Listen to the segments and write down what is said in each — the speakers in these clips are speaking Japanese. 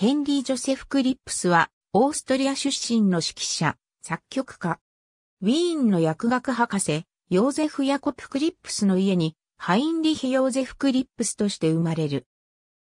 ヘンリー・ジョセフ・クリップスは、オーストリア出身の指揮者、作曲家。ウィーンの薬学博士、ヨーゼフ・ヤコプ・クリップスの家に、ハインリヒ・ヨーゼフ・クリップスとして生まれる。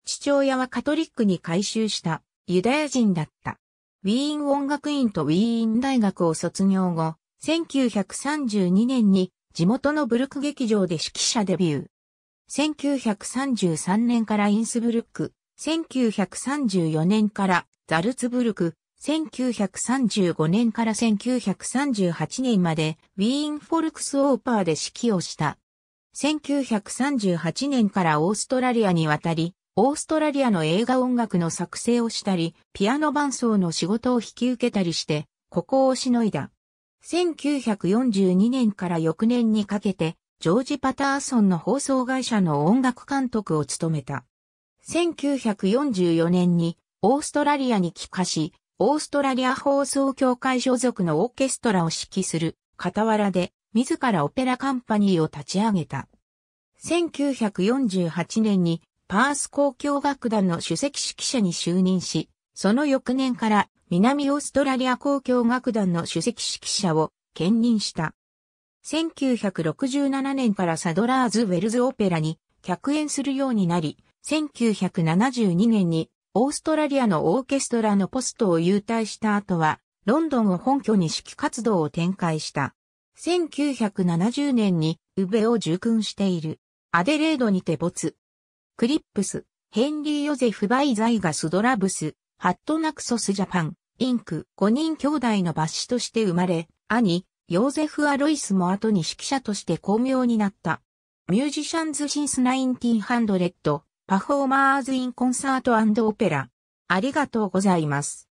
父親はカトリックに改宗したユダヤ人だった。ウィーン音楽院とウィーン大学を卒業後、1932年に地元のブルク劇場で指揮者デビュー。1933年からインスブルック、1934年からザルツブルク、1935年から1938年までウィーンフォルクスオーパーで指揮をした。1938年からオーストラリアに渡り、オーストラリアの映画音楽の作成をしたり、ピアノ伴奏の仕事を引き受けたりして、ここをしのいだ。1942年から翌年にかけて、ジョージ・パターソンの放送会社の音楽監督を務めた。1944年にオーストラリアに帰化し、オーストラリア放送協会所属のオーケストラを指揮する傍らで自らオペラカンパニーを立ち上げた。1948年にパース交響楽団の首席指揮者に就任し、その翌年から南オーストラリア交響楽団の首席指揮者を兼任した。1967年からサドラーズ・ウェルズ・オペラに客演するようになり、1972年にオーストラリアのオーケストラのポストを優退した後は、ロンドンを本拠に指揮活動を展開した。1970年に、ウベを受訓している。アデレードにて没。クリップス、ヘンリー・ヨゼフ・バイザイガス・ドラブス、ハットナクソス・ジャパン、インク、5人兄弟の抜子として生まれ、兄、ヨーゼフ・アロイスも後に指揮者として巧妙になった。ミュージシャンズ・シンス・ナインン・ティハドレッド、パフォーマーズインコンサートオペラ。ありがとうございます。